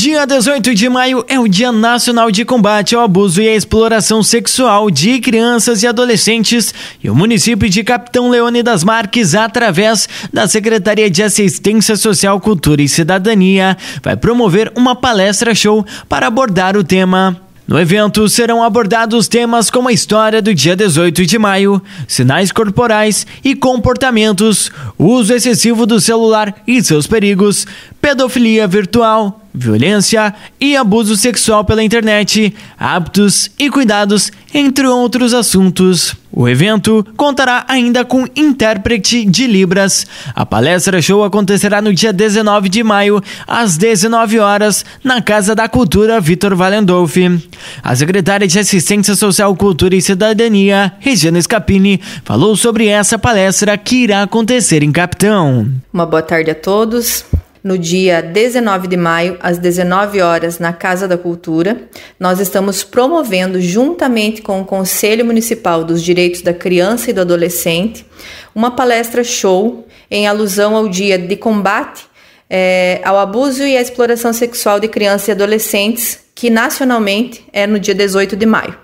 Dia 18 de maio é o Dia Nacional de Combate ao Abuso e à Exploração Sexual de Crianças e Adolescentes e o município de Capitão Leone das Marques, através da Secretaria de Assistência Social, Cultura e Cidadania, vai promover uma palestra-show para abordar o tema. No evento serão abordados temas como a história do dia 18 de maio, sinais corporais e comportamentos, uso excessivo do celular e seus perigos, pedofilia virtual violência e abuso sexual pela internet, hábitos e cuidados, entre outros assuntos. O evento contará ainda com intérprete de Libras. A palestra show acontecerá no dia 19 de maio, às 19 horas, na Casa da Cultura Vitor Valendolfi. A secretária de Assistência Social, Cultura e Cidadania, Regina Scapini, falou sobre essa palestra que irá acontecer em Capitão. Uma boa tarde a todos no dia 19 de maio, às 19 horas, na Casa da Cultura. Nós estamos promovendo, juntamente com o Conselho Municipal dos Direitos da Criança e do Adolescente, uma palestra show em alusão ao Dia de Combate é, ao Abuso e à Exploração Sexual de Crianças e Adolescentes, que nacionalmente é no dia 18 de maio.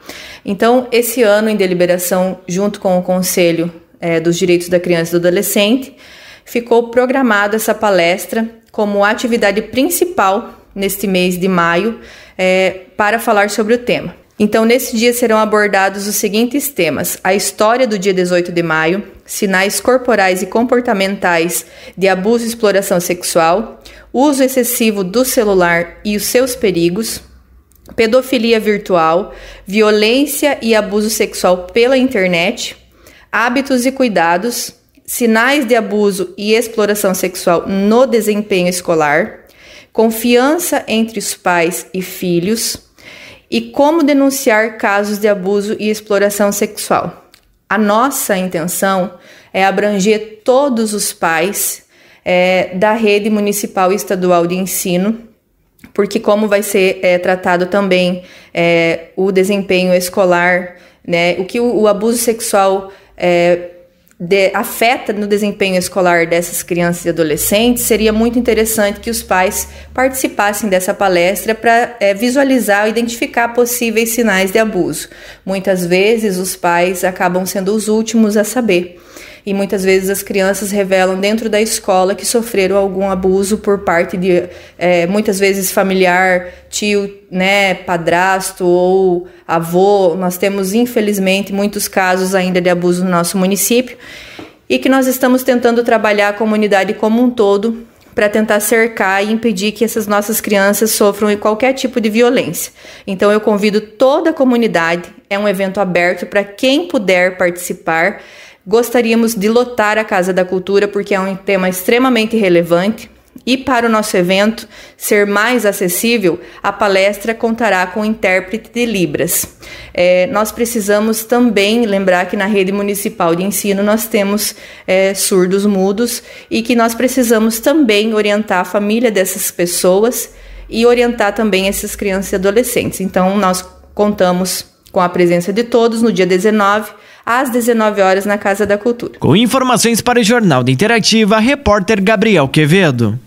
Então, esse ano, em deliberação junto com o Conselho é, dos Direitos da Criança e do Adolescente, ficou programada essa palestra como atividade principal neste mês de maio é, para falar sobre o tema. Então, nesse dia serão abordados os seguintes temas: a história do dia 18 de maio, sinais corporais e comportamentais de abuso e exploração sexual, uso excessivo do celular e os seus perigos, pedofilia virtual, violência e abuso sexual pela internet, hábitos e cuidados, sinais de abuso e exploração sexual no desempenho escolar, confiança entre os pais e filhos e como denunciar casos de abuso e exploração sexual. A nossa intenção é abranger todos os pais é, da rede municipal e estadual de ensino, porque como vai ser é, tratado também é, o desempenho escolar, né, o que o, o abuso sexual é, de, afeta no desempenho escolar dessas crianças e adolescentes, seria muito interessante que os pais participassem dessa palestra para é, visualizar e identificar possíveis sinais de abuso. Muitas vezes os pais acabam sendo os últimos a saber e muitas vezes as crianças revelam dentro da escola que sofreram algum abuso por parte de, é, muitas vezes, familiar, tio, né, padrasto ou avô. Nós temos, infelizmente, muitos casos ainda de abuso no nosso município e que nós estamos tentando trabalhar a comunidade como um todo para tentar cercar e impedir que essas nossas crianças sofram qualquer tipo de violência. Então eu convido toda a comunidade, é um evento aberto para quem puder participar. Gostaríamos de lotar a Casa da Cultura porque é um tema extremamente relevante. E para o nosso evento ser mais acessível, a palestra contará com intérprete de Libras. É, nós precisamos também lembrar que na rede municipal de ensino nós temos é, surdos mudos e que nós precisamos também orientar a família dessas pessoas e orientar também essas crianças e adolescentes. Então, nós contamos com a presença de todos no dia 19, às 19 horas na Casa da Cultura. Com informações para o Jornal da Interativa, repórter Gabriel Quevedo.